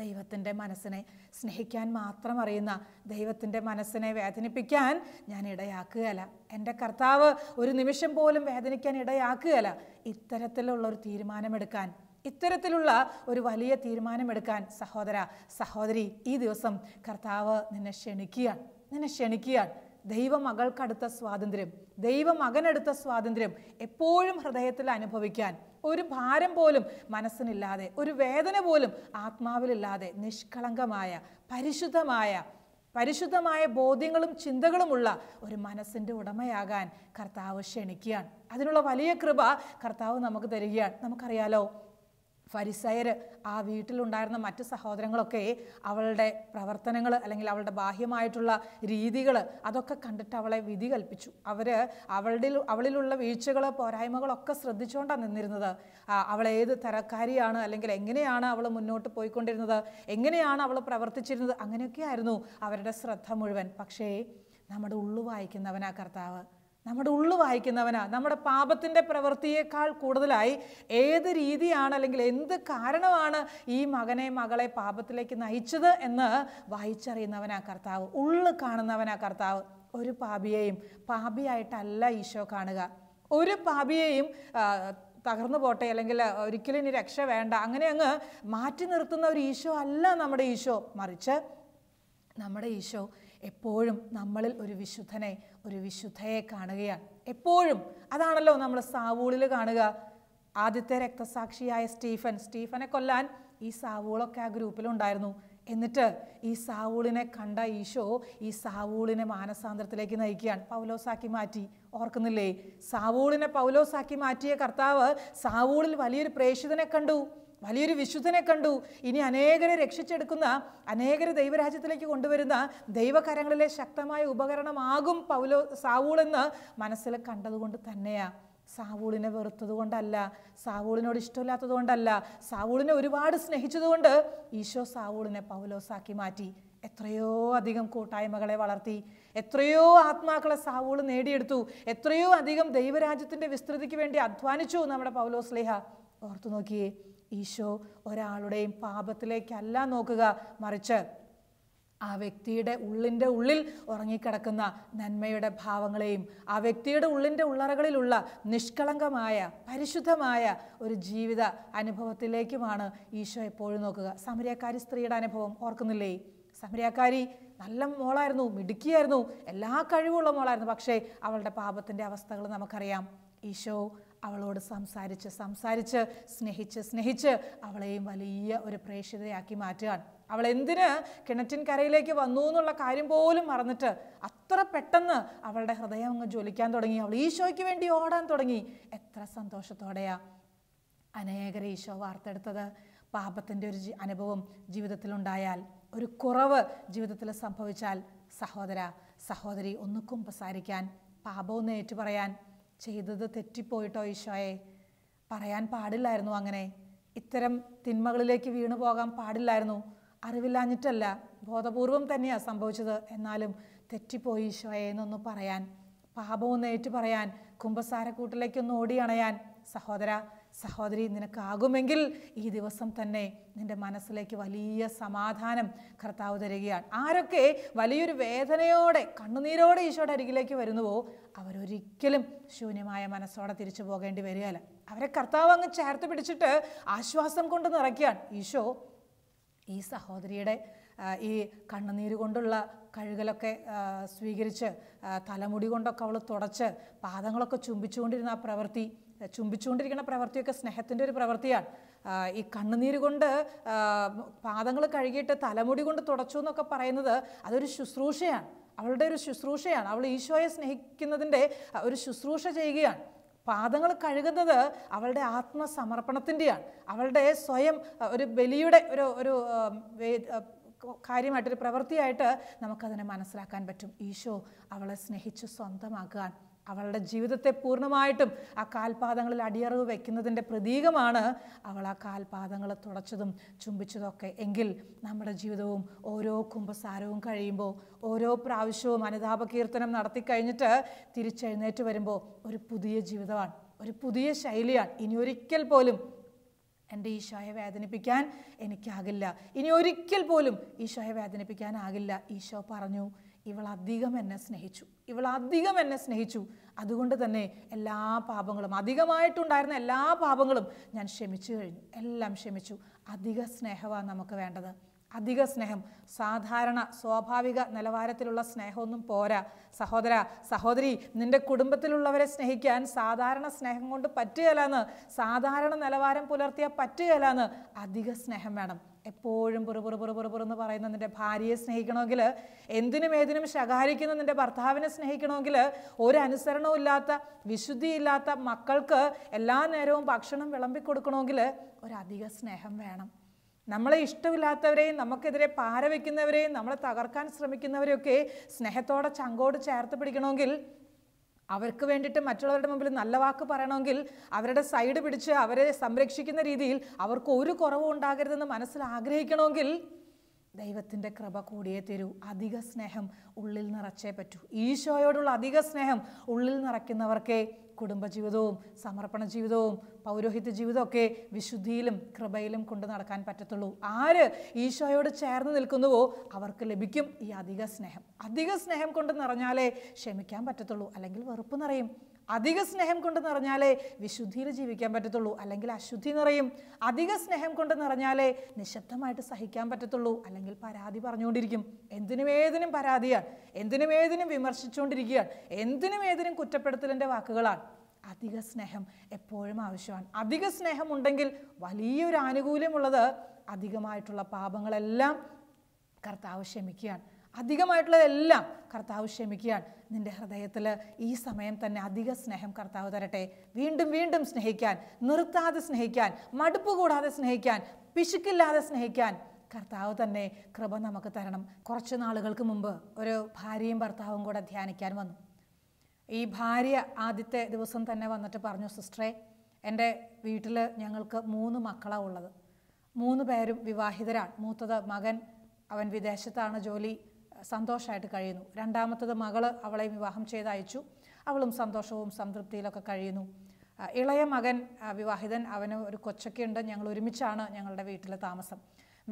ദൈവത്തിൻ്റെ മനസ്സിനെ സ്നേഹിക്കാൻ മാത്രം അറിയുന്ന ദൈവത്തിൻ്റെ മനസ്സിനെ വേദനിപ്പിക്കാൻ ഞാൻ ഇടയാക്കുകയല്ല എൻ്റെ കർത്താവ് ഒരു നിമിഷം പോലും വേദനിക്കാൻ ഇടയാക്കുകയല്ല ഇത്തരത്തിലുള്ള ഒരു തീരുമാനമെടുക്കാൻ ഇത്തരത്തിലുള്ള ഒരു വലിയ തീരുമാനമെടുക്കാൻ സഹോദര സഹോദരി ഈ ദിവസം കർത്താവ് നിന്നെ ക്ഷണിക്കുകയാണ് നിന്നെ ക്ഷണിക്കുകയാണ് ദൈവമകൾക്കടുത്ത സ്വാതന്ത്ര്യം ദൈവമകനെടുത്ത സ്വാതന്ത്ര്യം എപ്പോഴും ഹൃദയത്തിൽ അനുഭവിക്കാൻ ഒരു ഭാരം പോലും മനസ്സിനില്ലാതെ ഒരു വേദന പോലും ആത്മാവിലില്ലാതെ നിഷ്കളങ്കമായ പരിശുദ്ധമായ പരിശുദ്ധമായ ബോധ്യങ്ങളും ചിന്തകളുമുള്ള ഒരു മനസ്സിൻ്റെ ഉടമയാകാൻ കർത്താവ് ക്ഷണിക്കുകയാണ് അതിനുള്ള വലിയ കൃപ കർത്താവ് നമുക്ക് തരികയാണ് നമുക്കറിയാലോ ഫരിസയർ ആ വീട്ടിലുണ്ടായിരുന്ന മറ്റ് സഹോദരങ്ങളൊക്കെ അവളുടെ പ്രവർത്തനങ്ങൾ അല്ലെങ്കിൽ അവളുടെ ബാഹ്യമായിട്ടുള്ള രീതികൾ അതൊക്കെ കണ്ടിട്ട് അവളെ വിധി കൽപ്പിച്ചു അവർ അവളുടെ അവളിലുള്ള വീഴ്ചകൾ പോരായ്മകളൊക്കെ ശ്രദ്ധിച്ചുകൊണ്ടാണ് നിന്നിരുന്നത് അവൾ ഏത് തരക്കാരിയാണ് അല്ലെങ്കിൽ എങ്ങനെയാണ് അവൾ മുന്നോട്ട് പോയിക്കൊണ്ടിരുന്നത് എങ്ങനെയാണ് അവൾ പ്രവർത്തിച്ചിരുന്നത് അങ്ങനെയൊക്കെയായിരുന്നു അവരുടെ ശ്രദ്ധ മുഴുവൻ പക്ഷേ നമ്മുടെ ഉള്ളു വായിക്കുന്നവനാ കർത്താവ് നമ്മുടെ ഉള്ളു വായിക്കുന്നവനാ നമ്മുടെ പാപത്തിൻ്റെ പ്രവൃത്തിയേക്കാൾ കൂടുതലായി ഏത് രീതിയാണ് അല്ലെങ്കിൽ എന്ത് കാരണമാണ് ഈ മകനെ മകളെ പാപത്തിലേക്ക് നയിച്ചത് എന്ന് വായിച്ചറിയുന്നവനാ കർത്താവ് ഉള്ളു കാണുന്നവനാ കർത്താവ് ഒരു പാപിയെയും പാപിയായിട്ടല്ല ഈശോ കാണുക ഒരു പാപിയെയും തകർന്നു പോട്ടെ അല്ലെങ്കിൽ ഒരിക്കലും ഇനി രക്ഷ വേണ്ട അങ്ങനെ അങ്ങ് മാറ്റി നിർത്തുന്ന ഒരു ഈശോ അല്ല നമ്മുടെ ഈശോ മറിച്ച് നമ്മുടെ ഈശോ എപ്പോഴും നമ്മളിൽ ഒരു വിശുദ്ധനെ ഒരു വിശുദ്ധയെ കാണുകയാണ് എപ്പോഴും അതാണല്ലോ നമ്മൾ സാവൂളിൽ കാണുക ആദ്യത്തെ രക്തസാക്ഷിയായ സ്റ്റീഫൻ സ്റ്റീഫനെ കൊല്ലാൻ ഈ സാവൂളൊക്കെ ആ ഗ്രൂപ്പിലുണ്ടായിരുന്നു എന്നിട്ട് ഈ സാവൂളിനെ കണ്ട ഈശോ ഈ സാവൂളിനെ മാനസാന്തരത്തിലേക്ക് നയിക്കുകയാണ് പൗലോസാക്കി മാറ്റി ഓർക്കുന്നില്ലേ സാവൂളിനെ പൗലോസാക്കി മാറ്റിയ കർത്താവ് സാവൂളിൽ വലിയൊരു പ്രേക്ഷിതനെ കണ്ടു വലിയൊരു വിശുദ്ധനെ കണ്ടു ഇനി അനേകരെ രക്ഷിച്ചെടുക്കുന്ന അനേകരെ ദൈവരാജ്യത്തിലേക്ക് കൊണ്ടുവരുന്ന ദൈവകരങ്ങളിലെ ശക്തമായ ഉപകരണമാകും പൗലോ സാവൂളെന്ന് മനസ്സിൽ കണ്ടതുകൊണ്ട് തന്നെയാണ് സാവൂളിനെ വെറുത്തത് കൊണ്ടല്ല സാവൂളിനോട് ഇഷ്ടമില്ലാത്തത് കൊണ്ടല്ല സാവൂളിനെ ഒരുപാട് സ്നേഹിച്ചതുകൊണ്ട് ഈശോ സാവൂളിനെ പൗലോസാക്കി മാറ്റി എത്രയോ അധികം കൂട്ടായ്മകളെ വളർത്തി എത്രയോ ആത്മാക്കളെ സാവൂൾ നേടിയെടുത്തു എത്രയോ അധികം ദൈവരാജ്യത്തിൻ്റെ വിസ്തൃതിക്ക് വേണ്ടി അധ്വാനിച്ചു നമ്മുടെ പൗലോസ്ലേഹ ഓർത്തു നോക്കിയേ ഈശോ ഒരാളുടെയും പാപത്തിലേക്കല്ല നോക്കുക മറിച്ച് ആ വ്യക്തിയുടെ ഉള്ളിൻ്റെ ഉള്ളിൽ ഉറങ്ങിക്കിടക്കുന്ന നന്മയുടെ ഭാവങ്ങളെയും ആ വ്യക്തിയുടെ ഉള്ളിൻ്റെ ഉള്ളറകളിലുള്ള നിഷ്കളങ്കമായ പരിശുദ്ധമായ ഒരു ജീവിത അനുഭവത്തിലേക്കുമാണ് ഈശോ എപ്പോഴും നോക്കുക സമരക്കാരി സ്ത്രീയുടെ അനുഭവം ഓർക്കുന്നില്ലേ സമരക്കാരി നല്ല മോളായിരുന്നു മിടുക്കിയായിരുന്നു എല്ലാ കഴിവുള്ള മോളായിരുന്നു പക്ഷേ അവളുടെ പാപത്തിൻ്റെ അവസ്ഥകൾ നമുക്കറിയാം ഈശോ അവളോട് സംസാരിച്ച് സംസാരിച്ച് സ്നേഹിച്ച് സ്നേഹിച്ച് അവളെയും വലിയ ഒരു പ്രേക്ഷിതയാക്കി മാറ്റുകയാണ് അവൾ എന്തിന് കിണറ്റിൻ കരയിലേക്ക് വന്നു എന്നുള്ള കാര്യം പോലും മറന്നിട്ട് അത്ര പെട്ടെന്ന് അവളുടെ ഹൃദയം അങ്ങ് ജ്വലിക്കാൻ തുടങ്ങി അവൾ ഈശോയ്ക്ക് വേണ്ടി ഓടാൻ തുടങ്ങി എത്ര സന്തോഷത്തോടെയാ അനേകർ ഈശോ വാർത്തെടുത്തത് പാപത്തിൻ്റെ ഒരു അനുഭവം ജീവിതത്തിലുണ്ടായാൽ ഒരു കുറവ് ജീവിതത്തിൽ സംഭവിച്ചാൽ സഹോദര സഹോദരി ഒന്ന് കുമ്പസാരിക്കാൻ പാപമൊന്ന് ഏറ്റുപറയാൻ പറയാൻ ചെയ്തത് തെറ്റിപ്പോയിട്ടോ ഈശോയെ പറയാൻ പാടില്ലായിരുന്നു അങ്ങനെ ഇത്തരം തിന്മകളിലേക്ക് വീണു പോകാൻ പാടില്ലായിരുന്നു അറിവില്ലാഞ്ഞിട്ടല്ല ബോധപൂർവം തന്നെയാണ് സംഭവിച്ചത് എന്നാലും തെറ്റിപ്പോയി ഈശോയെ എന്നൊന്ന് പറയാൻ പാപമൊന്ന് ഏറ്റു പറയാൻ കുംഭസാരക്കൂട്ടിലേക്കൊന്ന് ഓടിയണയാൻ സഹോദര സഹോദരി നിനക്കാകുമെങ്കിൽ ഈ ദിവസം തന്നെ നിൻ്റെ മനസ്സിലേക്ക് വലിയ സമാധാനം കർത്താവ് തരികയാണ് ആരൊക്കെ വലിയൊരു വേദനയോടെ കണ്ണുനീരോടെ ഈശോയുടെ അരികിലേക്ക് വരുന്നുവോ അവരൊരിക്കലും ശൂന്യമായ മനസ്സോടെ തിരിച്ചു പോകേണ്ടി വരികയല്ല അവരെ കർത്താവ് അങ്ങ് ചേർത്ത് പിടിച്ചിട്ട് ആശ്വാസം കൊണ്ട് നിറയ്ക്കുകയാണ് ഈശോ ഈ സഹോദരിയുടെ ഈ കണ്ണുനീര് കൊണ്ടുള്ള കഴുകലൊക്കെ സ്വീകരിച്ച് തലമുടി കൊണ്ടൊക്കെ അവൾ തുടച്ച് പാദങ്ങളൊക്കെ ചുംബിച്ചുകൊണ്ടിരുന്ന ആ പ്രവൃത്തി ചുംബിച്ചുകൊണ്ടിരിക്കുന്ന പ്രവൃത്തിയൊക്കെ സ്നേഹത്തിൻ്റെ ഒരു പ്രവൃത്തിയാണ് ഈ കണ്ണുനീര് കൊണ്ട് പാദങ്ങൾ കഴുകിയിട്ട് തലമുടി കൊണ്ട് തുടച്ചു എന്നൊക്കെ പറയുന്നത് അതൊരു ശുശ്രൂഷയാണ് അവളുടെ ഒരു ശുശ്രൂഷയാണ് അവൾ ഈശോയെ സ്നേഹിക്കുന്നതിൻ്റെ ഒരു ശുശ്രൂഷ ചെയ്യുകയാണ് പാദങ്ങൾ കഴുകുന്നത് അവളുടെ ആത്മസമർപ്പണത്തിൻ്റെയാണ് അവളുടെ സ്വയം ഒരു ബലിയുടെ ഒരു ഒരു കാര്യമായിട്ടൊരു പ്രവൃത്തിയായിട്ട് നമുക്കതിനെ മനസ്സിലാക്കാൻ പറ്റും ഈശോ അവളെ സ്നേഹിച്ച് സ്വന്തമാക്കാൻ അവളുടെ ജീവിതത്തെ പൂർണ്ണമായിട്ടും ആ കാൽപാദങ്ങളിൽ അടിയറവ് വയ്ക്കുന്നതിൻ്റെ പ്രതീകമാണ് അവൾ ആ കാൽപാദങ്ങൾ തുടച്ചതും ചുംബിച്ചതൊക്കെ എങ്കിൽ നമ്മുടെ ജീവിതവും ഓരോ കുംഭസാരവും കഴിയുമ്പോൾ ഓരോ പ്രാവശ്യവും അനുതാപ കീർത്തനം നടത്തി കഴിഞ്ഞിട്ട് തിരിച്ചെഴുന്നേറ്റ് വരുമ്പോൾ ഒരു പുതിയ ജീവിതമാണ് ഒരു പുതിയ ശൈലിയാണ് ഇനി ഒരിക്കൽ പോലും എൻ്റെ ഈശോയെ വേദനിപ്പിക്കാൻ എനിക്കാകില്ല ഇനി ഒരിക്കൽ പോലും ഈശോയെ വേദനിപ്പിക്കാനാകില്ല ഈശോ പറഞ്ഞു ഇവളധികം അധികം എന്നെ സ്നേഹിച്ചു ഇവളധികം അധികം എന്നെ സ്നേഹിച്ചു അതുകൊണ്ട് തന്നെ എല്ലാ പാപങ്ങളും അധികമായിട്ടുണ്ടായിരുന്ന എല്ലാ പാപങ്ങളും ഞാൻ ക്ഷമിച്ചു കഴിഞ്ഞു എല്ലാം ക്ഷമിച്ചു അധിക സ്നേഹമാണ് നമുക്ക് വേണ്ടത് അധിക സ്നേഹം സാധാരണ സ്വാഭാവിക നിലവാരത്തിലുള്ള സ്നേഹമൊന്നും പോരാ സഹോദര സഹോദരി നിന്റെ കുടുംബത്തിലുള്ളവരെ സ്നേഹിക്കാൻ സാധാരണ സ്നേഹം കൊണ്ട് പറ്റുകയില്ലെന്ന് സാധാരണ നിലവാരം പുലർത്തിയാൽ പറ്റുകയില്ലെന്ന് അധിക സ്നേഹം വേണം എപ്പോഴും പുറ പുറ പുറ പുറ പുറന്ന് പറയുന്ന നിൻ്റെ ഭാര്യയെ സ്നേഹിക്കണമെങ്കിൽ എന്തിനും ഏതിനും ശകാരിക്കുന്ന നിൻ്റെ ഭർത്താവിനെ സ്നേഹിക്കണമെങ്കിൽ ഒരനുസരണവും ഇല്ലാത്ത വിശുദ്ധിയില്ലാത്ത മക്കൾക്ക് എല്ലാ നേരവും ഭക്ഷണം വിളമ്പി കൊടുക്കണമെങ്കിൽ ഒരധിക സ്നേഹം വേണം നമ്മളെ ഇഷ്ടമില്ലാത്തവരെയും നമുക്കെതിരെ പാരവയ്ക്കുന്നവരെയും നമ്മളെ തകർക്കാൻ ശ്രമിക്കുന്നവരെയൊക്കെ സ്നേഹത്തോടെ ചങ്കോട് ചേർത്ത് പിടിക്കണമെങ്കിൽ അവർക്ക് വേണ്ടിയിട്ട് മറ്റുള്ളവരുടെ മുമ്പിൽ നല്ല വാക്ക് പറയണമെങ്കിൽ അവരുടെ സൈഡ് പിടിച്ച് അവരെ സംരക്ഷിക്കുന്ന രീതിയിൽ അവർക്ക് ഒരു കുറവും ഉണ്ടാകരുതെന്ന് മനസ്സിൽ ആഗ്രഹിക്കണമെങ്കിൽ ദൈവത്തിൻ്റെ കൃപ കൂടിയേ തരൂ അധിക സ്നേഹം ഉള്ളിൽ നിറച്ചേ പറ്റൂ ഈശോയോടുള്ള അധിക സ്നേഹം ഉള്ളിൽ നിറയ്ക്കുന്നവർക്കേ കുടുംബജീവിതവും സമർപ്പണ ജീവിതവും പൗരോഹിത്യ ജീവിതമൊക്കെ വിശുദ്ധിയിലും കൃപയിലും കൊണ്ട് നടക്കാൻ പറ്റത്തുള്ളൂ ആര് ഈശോയോട് ചേർന്ന് നിൽക്കുന്നുവോ അവർക്ക് ലഭിക്കും ഈ അധിക സ്നേഹം അധിക സ്നേഹം കൊണ്ട് നിറഞ്ഞാലേ ക്ഷമിക്കാൻ പറ്റത്തുള്ളൂ അല്ലെങ്കിൽ വെറുപ്പ് നിറയും അധിക സ്നേഹം കൊണ്ട് നിറഞ്ഞാലേ വിശുദ്ധിയിൽ ജീവിക്കാൻ പറ്റത്തുള്ളൂ അല്ലെങ്കിൽ അശുദ്ധി നിറയും അധിക സ്നേഹം കൊണ്ട് നിറഞ്ഞാലേ നിശബ്ദമായിട്ട് സഹിക്കാൻ പറ്റത്തുള്ളൂ അല്ലെങ്കിൽ പരാതി പറഞ്ഞുകൊണ്ടിരിക്കും എന്തിനും ഏതിനും പരാതിയാണ് എന്തിനും ഏതിനും വിമർശിച്ചുകൊണ്ടിരിക്കുകയാണ് എന്തിനും ഏതിനും കുറ്റപ്പെടുത്തലിൻ്റെ വാക്കുകളാണ് അധിക സ്നേഹം എപ്പോഴും ആവശ്യമാണ് അധിക സ്നേഹം ഉണ്ടെങ്കിൽ വലിയൊരു ആനുകൂല്യമുള്ളത് അധികമായിട്ടുള്ള പാപങ്ങളെല്ലാം കർത്താവ് ക്ഷമിക്കുകയാണ് അധികമായിട്ടുള്ളതെല്ലാം കർത്താവ് ക്ഷമിക്കുകയാണ് നിൻ്റെ ഹൃദയത്തിൽ ഈ സമയം തന്നെ അധിക സ്നേഹം കർത്താവ് തരട്ടെ വീണ്ടും വീണ്ടും സ്നേഹിക്കാൻ നിർത്താതെ സ്നേഹിക്കാൻ മടുപ്പ് കൂടാതെ സ്നേഹിക്കാൻ പിശുക്കില്ലാതെ സ്നേഹിക്കാൻ കർത്താവ് തന്നെ കൃപ നമുക്ക് തരണം കുറച്ച് നാളുകൾക്ക് മുമ്പ് ഒരു ഭാര്യയും ഭർത്താവും കൂടെ ധ്യാനിക്കാൻ വന്നു ഈ ഭാര്യ ആദ്യത്തെ ദിവസം തന്നെ വന്നിട്ട് പറഞ്ഞു സിസ്റ്ററെ എൻ്റെ വീട്ടിൽ ഞങ്ങൾക്ക് മൂന്ന് മക്കളാണ് ഉള്ളത് മൂന്ന് പേരും വിവാഹിതരാണ് മൂത്തത് മകൻ അവൻ വിദേശത്താണ് ജോലി സന്തോഷമായിട്ട് കഴിയുന്നു രണ്ടാമത്തത് മകൾ അവളെ വിവാഹം ചെയ്ത് അയച്ചു അവളും സന്തോഷവും സംതൃപ്തിയിലൊക്കെ കഴിയുന്നു ഇളയ മകൻ വിവാഹിതൻ അവന് ഒരു കൊച്ചൊക്കെയുണ്ട് ഞങ്ങൾ ഒരുമിച്ചാണ് ഞങ്ങളുടെ വീട്ടിലെ താമസം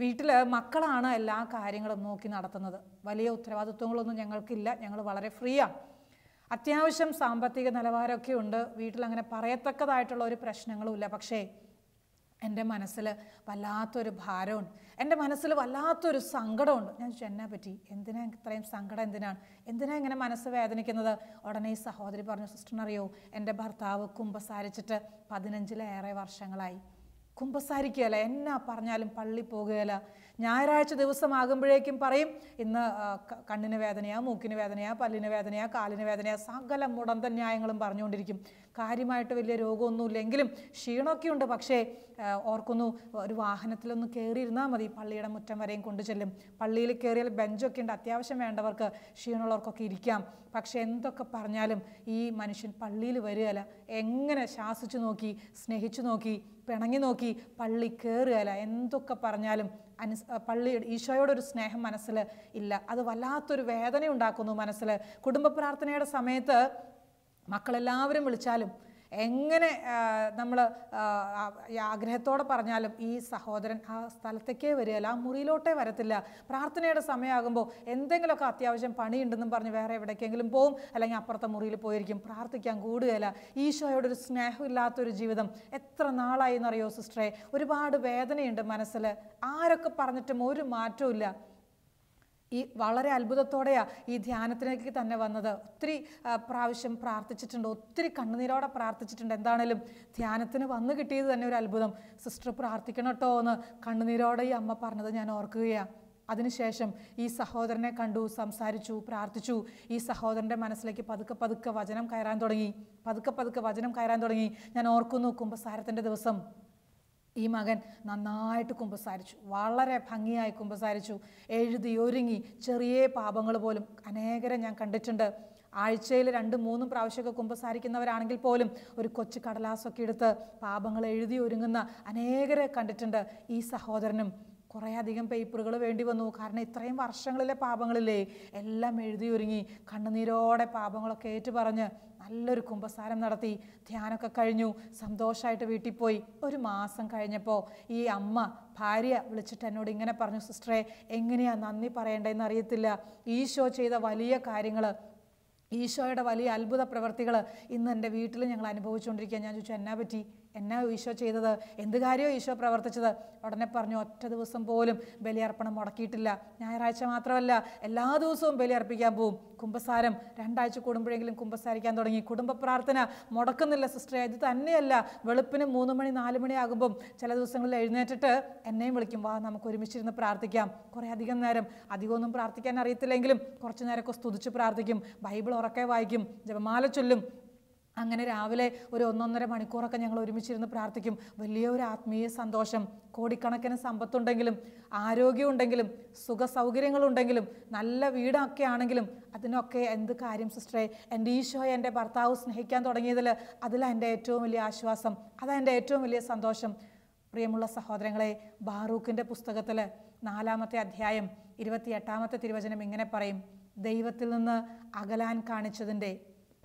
വീട്ടിൽ മക്കളാണ് എല്ലാ കാര്യങ്ങളും നോക്കി നടത്തുന്നത് വലിയ ഉത്തരവാദിത്വങ്ങളൊന്നും ഞങ്ങൾക്കില്ല ഞങ്ങൾ വളരെ ഫ്രീയാണ് അത്യാവശ്യം സാമ്പത്തിക നിലവാരമൊക്കെ ഉണ്ട് വീട്ടിൽ അങ്ങനെ പറയത്തക്കതായിട്ടുള്ള ഒരു പ്രശ്നങ്ങളുമില്ല പക്ഷേ എൻ്റെ മനസ്സിൽ വല്ലാത്തൊരു ഭാരമുണ്ട് എൻ്റെ മനസ്സിൽ വല്ലാത്തൊരു സങ്കടമുണ്ട് ഞാൻ എന്നാ പറ്റി എന്തിനാ ഇത്രയും സങ്കടം എന്തിനാണ് എന്തിനാ ഇങ്ങനെ മനസ്സ് വേദനിക്കുന്നത് ഉടനെ ഈ സഹോദരി പറഞ്ഞു സിസ്റ്ററിനറിയോ എൻ്റെ ഭർത്താവ് കുമ്പസാരിച്ചിട്ട് പതിനഞ്ചിലേറെ വർഷങ്ങളായി കുമ്പസാരിക്കുകയല്ല എന്നാ പറഞ്ഞാലും പള്ളി പോകുകയല്ല ഞായറാഴ്ച ദിവസമാകുമ്പോഴേക്കും പറയും ഇന്ന് കണ്ണിന് വേദനയാ മൂക്കിന് വേദനയാ പല്ലിന് വേദനയാ കാലിന് വേദനയാ സകല മുടന്തൻ ന്യായങ്ങളും പറഞ്ഞുകൊണ്ടിരിക്കും കാര്യമായിട്ട് വലിയ രോഗമൊന്നുമില്ലെങ്കിലും ക്ഷീണമൊക്കെ ഉണ്ട് പക്ഷേ ഓർക്കുന്നു ഒരു വാഹനത്തിലൊന്ന് കയറിയിരുന്നാൽ മതി പള്ളിയുടെ മുറ്റം വരെയും കൊണ്ടു ചെല്ലും പള്ളിയിൽ കയറിയാൽ ബെഞ്ചൊക്കെ ഉണ്ട് അത്യാവശ്യം വേണ്ടവർക്ക് ക്ഷീണമുള്ളവർക്കൊക്കെ ഇരിക്കാം പക്ഷേ എന്തൊക്കെ പറഞ്ഞാലും ഈ മനുഷ്യൻ പള്ളിയിൽ വരികയല്ല എങ്ങനെ ശാസിച്ചു നോക്കി സ്നേഹിച്ചു നോക്കി പിണങ്ങി നോക്കി പള്ളി കയറുകയല്ല എന്തൊക്കെ പറഞ്ഞാലും അനുസ് പള്ളിയുടെ ഈശോയോടൊരു സ്നേഹം മനസ്സിൽ ഇല്ല അത് വല്ലാത്തൊരു വേദന ഉണ്ടാക്കുന്നു മനസ്സിൽ കുടുംബ പ്രാർത്ഥനയുടെ സമയത്ത് മക്കളെല്ലാവരും വിളിച്ചാലും എങ്ങനെ നമ്മൾ ആഗ്രഹത്തോടെ പറഞ്ഞാലും ഈ സഹോദരൻ ആ സ്ഥലത്തേക്കേ വരികയില്ല ആ മുറിയിലോട്ടേ വരത്തില്ല പ്രാർത്ഥനയുടെ സമയമാകുമ്പോൾ എന്തെങ്കിലുമൊക്കെ അത്യാവശ്യം പണിയുണ്ടെന്നും പറഞ്ഞ് വേറെ എവിടേക്കെങ്കിലും പോവും അല്ലെങ്കിൽ അപ്പുറത്തെ മുറിയിൽ പോയിരിക്കും പ്രാർത്ഥിക്കാൻ കൂടുകയില്ല ഈശോയോടൊരു സ്നേഹമില്ലാത്തൊരു ജീവിതം എത്ര നാളായി എന്നറിയോ സിസ്റ്ററെ ഒരുപാട് വേദനയുണ്ട് മനസ്സിൽ ആരൊക്കെ പറഞ്ഞിട്ടും ഒരു മാറ്റവും ഈ വളരെ അത്ഭുതത്തോടെയാണ് ഈ ധ്യാനത്തിലേക്ക് തന്നെ വന്നത് ഒത്തിരി പ്രാവശ്യം പ്രാർത്ഥിച്ചിട്ടുണ്ട് ഒത്തിരി കണ്ണുനീരോടെ പ്രാർത്ഥിച്ചിട്ടുണ്ട് എന്താണേലും ധ്യാനത്തിന് വന്നു കിട്ടിയത് തന്നെ ഒരു അത്ഭുതം സിസ്റ്റർ പ്രാർത്ഥിക്കണം കേട്ടോ എന്ന് കണ്ണുനീരോടെ ഈ അമ്മ പറഞ്ഞത് ഞാൻ ഓർക്കുകയാണ് അതിനുശേഷം ഈ സഹോദരനെ കണ്ടു സംസാരിച്ചു പ്രാർത്ഥിച്ചു ഈ സഹോദരൻ്റെ മനസ്സിലേക്ക് പതുക്കെ പതുക്കെ വചനം കയറാൻ തുടങ്ങി പതുക്കെ പതുക്കെ വചനം കയറാൻ തുടങ്ങി ഞാൻ ഓർക്കുന്നു കുമ്പസാരത്തിൻ്റെ ദിവസം ഈ മകൻ നന്നായിട്ട് കുമ്പസാരിച്ചു വളരെ ഭംഗിയായി കുമ്പസാരിച്ചു എഴുതി ഒരുങ്ങി ചെറിയ പാപങ്ങൾ പോലും അനേകരെ ഞാൻ കണ്ടിട്ടുണ്ട് ആഴ്ചയിൽ രണ്ട് മൂന്നും പ്രാവശ്യമൊക്കെ കുമ്പസാരിക്കുന്നവരാണെങ്കിൽ പോലും ഒരു കൊച്ചു കടലാസൊക്കെ എടുത്ത് പാപങ്ങൾ എഴുതി ഒരുങ്ങുന്ന അനേകരെ കണ്ടിട്ടുണ്ട് ഈ സഹോദരനും കുറേയധികം പേപ്പറുകൾ വേണ്ടി വന്നു കാരണം ഇത്രയും വർഷങ്ങളിലെ പാപങ്ങളില്ലേ എല്ലാം എഴുതി ഒരുങ്ങി കണ്ണുനീരോടെ പാപങ്ങളൊക്കെ പറഞ്ഞ് നല്ലൊരു കുംഭസാരം നടത്തി ധ്യാനമൊക്കെ കഴിഞ്ഞു സന്തോഷമായിട്ട് വീട്ടിൽ പോയി ഒരു മാസം കഴിഞ്ഞപ്പോൾ ഈ അമ്മ ഭാര്യ വിളിച്ചിട്ട് എന്നോട് ഇങ്ങനെ പറഞ്ഞു സിസ്റ്ററെ എങ്ങനെയാണ് നന്ദി പറയേണ്ടതെന്ന് അറിയത്തില്ല ഈശോ ചെയ്ത വലിയ കാര്യങ്ങൾ ഈശോയുടെ വലിയ അത്ഭുത പ്രവർത്തികൾ ഇന്ന് എൻ്റെ വീട്ടിൽ ഞങ്ങൾ അനുഭവിച്ചുകൊണ്ടിരിക്കുക ഞാൻ ചോദിച്ചു എന്നാ പറ്റി എന്നാ ഈശോ ചെയ്തത് എന്ത് കാര്യമോ ഈശോ പ്രവർത്തിച്ചത് ഉടനെ പറഞ്ഞു ഒറ്റ ദിവസം പോലും ബലിയർപ്പണം മുടക്കിയിട്ടില്ല ഞായറാഴ്ച മാത്രമല്ല എല്ലാ ദിവസവും ബലിയർപ്പിക്കാൻ പോവും കുംഭസാരം രണ്ടാഴ്ച കൂടുമ്പോഴെങ്കിലും കുംഭസാരിക്കാൻ തുടങ്ങി കുടുംബ പ്രാർത്ഥന മുടക്കുന്നില്ല സിസ്റ്ററെ ഇത് തന്നെയല്ല വെളുപ്പിന് മൂന്ന് മണി നാല് മണി ചില ദിവസങ്ങളിൽ എഴുന്നേറ്റിട്ട് എന്നെയും വിളിക്കും വാ നമുക്ക് ഒരുമിച്ചിരുന്ന് പ്രാർത്ഥിക്കാം കുറേ അധികം നേരം അധികമൊന്നും പ്രാർത്ഥിക്കാൻ അറിയത്തില്ലെങ്കിലും കുറച്ച് നേരമൊക്കെ സ്തുതിച്ച് പ്രാർത്ഥിക്കും ബൈബിൾ ഉറക്കെ വായിക്കും ജപമാല ചൊല്ലും അങ്ങനെ രാവിലെ ഒരു ഒന്നൊന്നര മണിക്കൂറൊക്കെ ഞങ്ങൾ ഒരുമിച്ചിരുന്ന് പ്രാർത്ഥിക്കും വലിയ ഒരു ആത്മീയ സന്തോഷം കോടിക്കണക്കിന് സമ്പത്തുണ്ടെങ്കിലും ആരോഗ്യമുണ്ടെങ്കിലും സുഖ സൗകര്യങ്ങളുണ്ടെങ്കിലും നല്ല വീടൊക്കെ ആണെങ്കിലും അതിനൊക്കെ എന്ത് കാര്യം സിസ്റ്ററെ എൻ്റെ ഈശോയെ എൻ്റെ ഭർത്താവ് സ്നേഹിക്കാൻ തുടങ്ങിയതിൽ അതിലാണ് എൻ്റെ ഏറ്റവും വലിയ ആശ്വാസം അതാണ് എൻ്റെ ഏറ്റവും വലിയ സന്തോഷം പ്രിയമുള്ള സഹോദരങ്ങളെ ബാറൂഖിൻ്റെ പുസ്തകത്തിൽ നാലാമത്തെ അധ്യായം ഇരുപത്തിയെട്ടാമത്തെ തിരുവചനം ഇങ്ങനെ പറയും ദൈവത്തിൽ നിന്ന് അകലാൻ കാണിച്ചതിൻ്റെ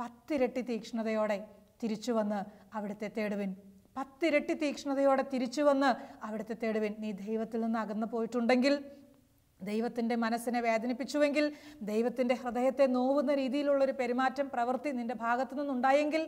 പത്തിരട്ടി തീക്ഷ്ണതയോടെ തിരിച്ചു വന്ന് അവിടുത്തെ തേടുവിൻ പത്തിരട്ടി തീക്ഷ്ണതയോടെ തിരിച്ചു വന്ന് അവിടുത്തെ തേടുവിൻ നീ ദൈവത്തിൽ നിന്ന് അകന്നു പോയിട്ടുണ്ടെങ്കിൽ ദൈവത്തിൻ്റെ മനസ്സിനെ വേദനിപ്പിച്ചുവെങ്കിൽ ദൈവത്തിൻ്റെ ഹൃദയത്തെ നോവുന്ന രീതിയിലുള്ളൊരു പെരുമാറ്റം പ്രവൃത്തി നിൻ്റെ ഭാഗത്തു നിന്നുണ്ടായെങ്കിൽ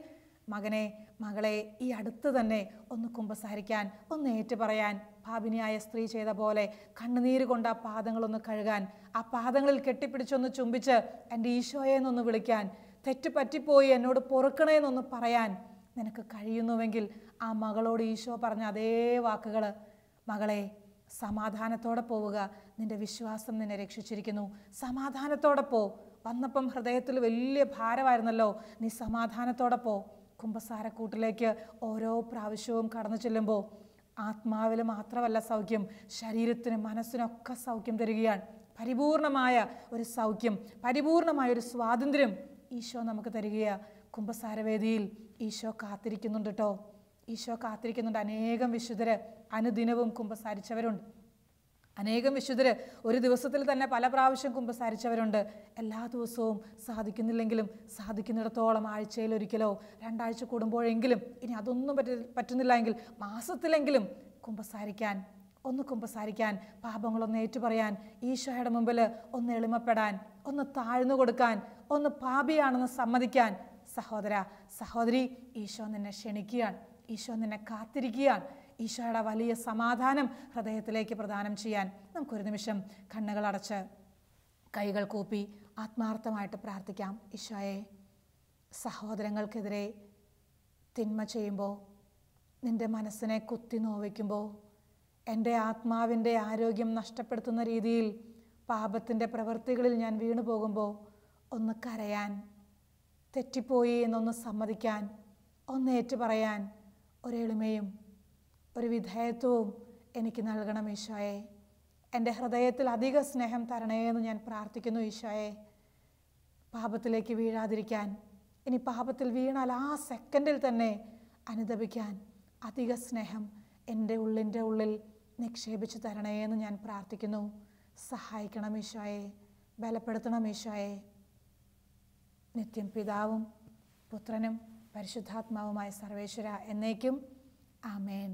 മകനെ മകളെ ഈ അടുത്ത് തന്നെ ഒന്ന് കുമ്പസാരിക്കാൻ ഒന്ന് ഏറ്റു പറയാൻ പാപിനിയായ സ്ത്രീ ചെയ്ത പോലെ കണ്ണുനീര് കൊണ്ട് ആ പാദങ്ങളൊന്ന് കഴുകാൻ ആ പാദങ്ങളിൽ കെട്ടിപ്പിടിച്ചൊന്ന് ചുംബിച്ച് എൻ്റെ ഈശോയെ എന്നൊന്ന് വിളിക്കാൻ തെറ്റ് പറ്റിപ്പോയി എന്നോട് പൊറുക്കണേന്നൊന്ന് പറയാൻ നിനക്ക് കഴിയുന്നുവെങ്കിൽ ആ മകളോട് ഈശോ പറഞ്ഞ അതേ വാക്കുകൾ മകളെ സമാധാനത്തോടെ പോവുക നിന്റെ വിശ്വാസം നിന്നെ രക്ഷിച്ചിരിക്കുന്നു സമാധാനത്തോടെ പോ വന്നപ്പം ഹൃദയത്തിൽ വലിയ ഭാരമായിരുന്നല്ലോ നീ സമാധാനത്തോടെ പോ കുംഭസാരക്കൂട്ടിലേക്ക് ഓരോ പ്രാവശ്യവും കടന്നു ചെല്ലുമ്പോൾ ആത്മാവിൽ മാത്രമല്ല സൗഖ്യം ശരീരത്തിനും മനസ്സിനൊക്കെ സൗഖ്യം തരികയാണ് പരിപൂർണമായ ഒരു സൗഖ്യം പരിപൂർണമായ ഒരു സ്വാതന്ത്ര്യം ഈശോ നമുക്ക് തരികയാ കുംഭസാരവേദിയിൽ ഈശോ കാത്തിരിക്കുന്നുണ്ട് കേട്ടോ ഈശോ കാത്തിരിക്കുന്നുണ്ട് അനേകം വിശുദ്ധര് അനുദിനവും കുംഭസാരിച്ചവരുണ്ട് അനേകം വിശുദ്ധര് ഒരു ദിവസത്തിൽ തന്നെ പല പ്രാവശ്യം കുമ്പസാരിച്ചവരുണ്ട് എല്ലാ ദിവസവും സാധിക്കുന്നില്ലെങ്കിലും സാധിക്കുന്നിടത്തോളം ആഴ്ചയിൽ ഒരിക്കലോ രണ്ടാഴ്ച കൂടുമ്പോഴെങ്കിലും ഇനി അതൊന്നും പറ്റ പറ്റുന്നില്ല എങ്കിൽ മാസത്തിലെങ്കിലും കുമ്പസാരിക്കാൻ ഒന്ന് കുമ്പസാരിക്കാൻ പാപങ്ങളൊന്ന് ഏറ്റുപറയാൻ ഈശോയുടെ മുമ്പിൽ ഒന്ന് എളിമപ്പെടാൻ ഒന്ന് താഴ്ന്നു കൊടുക്കാൻ ഒന്ന് പാപിയാണെന്ന് സമ്മതിക്കാൻ സഹോദര സഹോദരി ഈശോ നിന്നെ ക്ഷണിക്കുകയാണ് ഈശോ നിന്നെ കാത്തിരിക്കുകയാണ് ഈശോയുടെ വലിയ സമാധാനം ഹൃദയത്തിലേക്ക് പ്രദാനം ചെയ്യാൻ നമുക്കൊരു നിമിഷം കണ്ണുകൾ അടച്ച് കൈകൾ കൂപ്പി ആത്മാർത്ഥമായിട്ട് പ്രാർത്ഥിക്കാം ഈശോയെ സഹോദരങ്ങൾക്കെതിരെ തിന്മ ചെയ്യുമ്പോൾ നിൻ്റെ മനസ്സിനെ കുത്തി നോവിക്കുമ്പോൾ എൻ്റെ ആത്മാവിൻ്റെ ആരോഗ്യം നഷ്ടപ്പെടുത്തുന്ന രീതിയിൽ പാപത്തിൻ്റെ പ്രവൃത്തികളിൽ ഞാൻ വീണു പോകുമ്പോൾ ഒന്ന് കരയാൻ തെറ്റിപ്പോയി എന്നൊന്ന് സമ്മതിക്കാൻ ഒന്ന് ഏറ്റുപറയാൻ ഒരെളിമയും ഒരു വിധേയത്വവും എനിക്ക് നൽകണം ഈശോയെ എൻ്റെ ഹൃദയത്തിൽ അധിക സ്നേഹം തരണേ എന്ന് ഞാൻ പ്രാർത്ഥിക്കുന്നു ഈശോയെ പാപത്തിലേക്ക് വീഴാതിരിക്കാൻ ഇനി പാപത്തിൽ വീണാൽ ആ സെക്കൻഡിൽ തന്നെ അനുദപിക്കാൻ അധിക സ്നേഹം എൻ്റെ ഉള്ളിൻ്റെ ഉള്ളിൽ നിക്ഷേപിച്ചു തരണേ എന്ന് ഞാൻ പ്രാർത്ഥിക്കുന്നു സഹായിക്കണം ഈശോയെ ബലപ്പെടുത്തണം ഈശോയെ നിത്യം പിതാവും പുത്രനും പരിശുദ്ധാത്മാവുമായ സർവേശ്വര എന്നേക്കും ആമേൻ